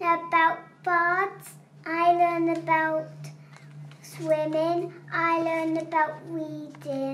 learn about birds. I learn about swimming. I learn about reading.